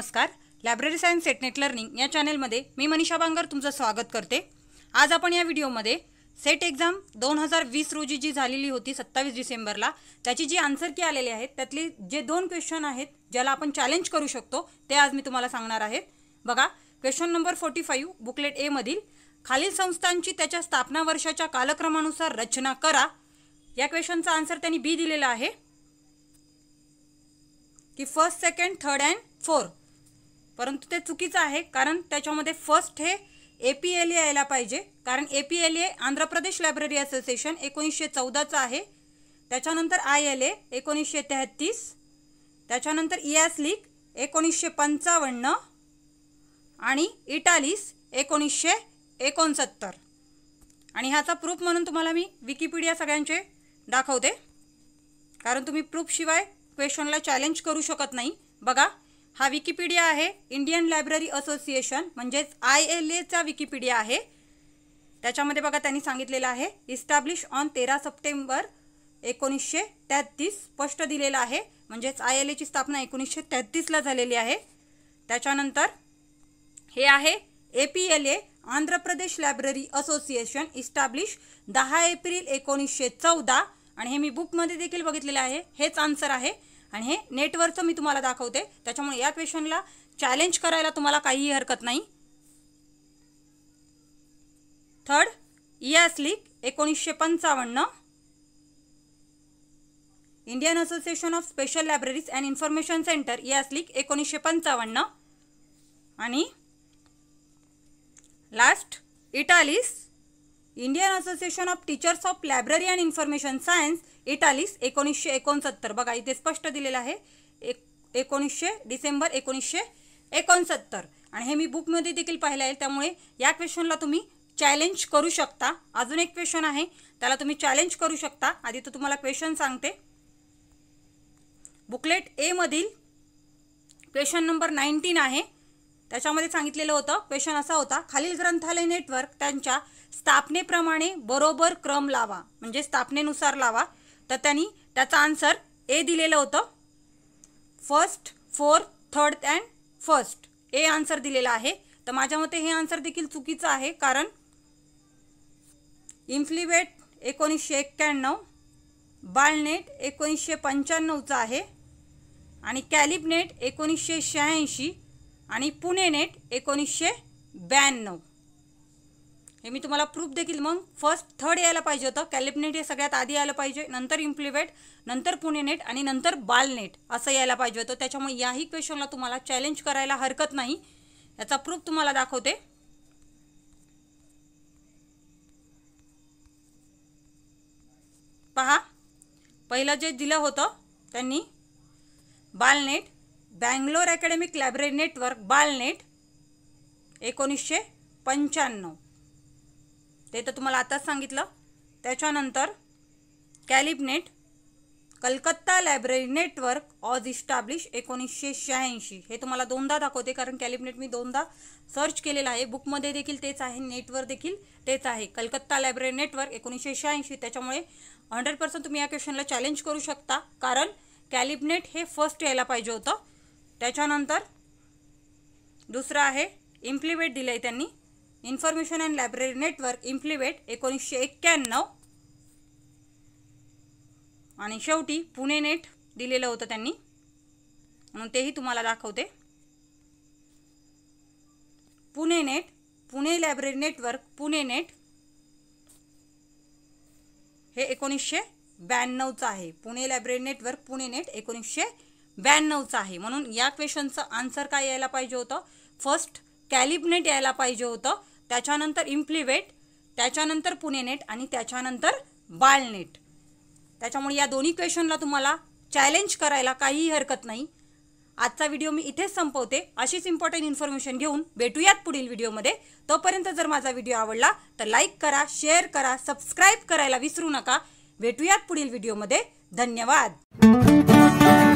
नमस्कार library science SET NET learning या चॅनेलमध्ये मी मनीषा बांगर तुमचं स्वागत करते आज आपण या व्हिडिओमध्ये सेट एक्झाम दोन हजार वीस रोजी जी झालेली होती सत्तावीस डिसेंबरला त्याची जी आन्सर की आलेली आहेत त्यातले जे दोन क्वेश्चन आहेत ज्याला आपण चॅलेंज करू शकतो ते आज मी तुम्हाला सांगणार आहेत बघा question number forty five booklet एमधील खालील संस्थांची त्याच्या स्थापना वर्षाच्या कालक्रमानुसार रचना करा या क्वेश्चनचा आन्सर त्यांनी बी दिलेला आहे की first second third and four परंतु ते चुकीचं आहे कारण त्याच्यामध्ये फर्स्ट हे ए पी एल ए यायला पाहिजे कारण A P L A Andhra Pradesh library association एकोणीसशे चौदाचं आहे त्याच्यानंतर आय एल ए एकोणीसशे तेहतीस त्याच्यानंतर इयास e लीग एकोणीसशे पंचावन्न आणि इटालिस एकोणीसशे एकोणसत्तर आणि ह्याचा प्रूफ म्हणून तुम्हाला मी विकिपीडिया सगळ्यांचे दाखवते कारण तुम्ही प्रूफशिवाय क्वेश्चनला चॅलेंज करू शकत नाही बघा हा विकिपीडिया आहे इंडियन लायब्ररी असोसिएशन म्हणजेच आय एल एचा विकिपीडिया आहे त्याच्यामध्ये बघा त्यांनी सांगितलेलं आहे इस्टॅब्लिश ऑन तेरा सप्टेंबर एकोणीसशे तेहतीस स्पष्ट दिलेलं आहे म्हणजेच आय एल एची स्थापना एकोणीसशे तेहतीसला झालेली आहे त्याच्यानंतर हे आहे A P L A Andhra Pradesh library association establish दहा एप्रिल एकोणीसशे चौदा आणि हे मी बुकमध्ये देखील बघितलेलं आहे हेच आन्सर आहे आणि हे नेटवरचं मी तुम्हाला दाखवते त्याच्यामुळे या क्वेश्चनला चॅलेंज करायला तुम्हाला काहीही हरकत नाही थर्ड इयास लीग एकोणीसशे पंचावन्न Indian association of special libraries and information centre IASLIC एकोणीसशे पंचावन्न आणि last IATLIS Indian association of teachers of library and information science IATLIS एकोणीसशे एकोणसत्तर बघा इथे स्पष्ट दिलेलं आहे एक एकोणीसशे डिसेंबर एकोणीसशे एकोणसत्तर आणि हे मी बुकमध्ये देखील पाहिलं आहे त्यामुळे या क्वेश्चनला तुम्ही चॅलेंज करू शकता अजून एक क्वेश्चन आहे त्याला तुम्ही चॅलेंज करू शकता आधी तर तुम्हाला क्वेश्चन सांगते बुकलेट एमधील क्वेश्चन नंबर नाईन्टीन आहे त्याच्यामध्ये सांगितलेलं होतं क्वेश्चन असा होता खालील ग्रंथालय नेटवर्क त्यांच्या स्थापनेप्रमाणे बरोबर क्रम लावा म्हणजे स्थापनेनुसार लावा तर त्यांनी त्याचा आन्सर ए दिलेलं होतं first fourth third and first A answer दिलेला आहे तर माझ्या मते हे आन्सर देखील चुकीचं आहे कारण इन्फ्लिवेट एकोणीसशे एक्क्याण्णव बाळनेट एकोणीसशे पंच्याण्णवचं आहे आणि कॅलिबनेट एकोणीसशे शहाऐंशी आणि पुणे नेट एकोणीसशे ब्याण्णव हे मी तुम्हाला प्रूफ देखील मग फर्स्ट थर्ड यायला पाहिजे होतं कॅलिबनेट हे सगळ्यात आधी यायला पाहिजे नंतर इम्प्लिमेट नंतर पुणे नेट आणि नंतर बाल नेट असं यायला पाहिजे होतं त्याच्यामुळे याही क्वेश्चनला तुम्हाला चॅलेंज करायला हरकत नाही याचा प्रूफ तुम्हाला दाखवते पहा पहिलं जे दिलं होतं त्यांनी BALNET Bangalore academic library network BALNET एकोणीसशे पंच्याण्णव ते तर तुम्हाला आताच सांगितलं त्याच्यानंतर कॅलिबनेट कलकत्ता लायब्ररी नेटवर्क ऑज इस्टाब्लिश एकोणीसशे शहाऐंशी हे तुम्हाला दोनदा दाखवते कारण कॅलिबनेट मी दोनदा सर्च केलेलं आहे बुकमध्ये देखील तेच आहे नेटवर देखील तेच आहे कलकत्ता लायब्ररी नेटवर्क एकोणीसशे शहाऐंशी त्याच्यामुळे हंड्रेड पर्सेंट तुम्ही या क्वेश्चनला चॅलेंज करू शकता कारण कॅलिबनेट हे फर्स्ट यायला पाहिजे होतं त्याच्यानंतर दुसरं आहे इम्प्लिवेट दिलं आहे त्यांनी information and library network INFLIBNET एकोणीसशे एक्क्याण्णव आणि शेवटी पुणे नेट दिलेलं होतं त्यांनी म्हणून तेही तुम्हाला दाखवते Pune net Pune library network Pune net हे एकोणीसशे ब्याण्णवचं आहे Pune library network Pune net एकोणीसशे चा आहे म्हणून या क्वेश्चनचं आन्सर काय यायला पाहिजे होतं फर्स्ट कॅलिबनेट यायला पाहिजे होतं त्याच्यानंतर इम्प्लिवेट त्याच्यानंतर नेट आणि त्याच्यानंतर बाळनेट त्याच्यामुळे या दोन्ही क्वेश्चनला तुम्हाला चॅलेंज करायला काहीही हरकत नाही आजचा व्हिडिओ मी इथेच संपवते अशीच इम्पॉर्टंट इन्फॉर्मेशन घेऊन भेटूयात पुढील व्हिडिओमध्ये तोपर्यंत जर माझा व्हिडिओ आवडला तर लाईक करा शेअर करा सबस्क्राईब करायला विसरू नका भेटूयात पुढील व्हिडिओमध्ये धन्यवाद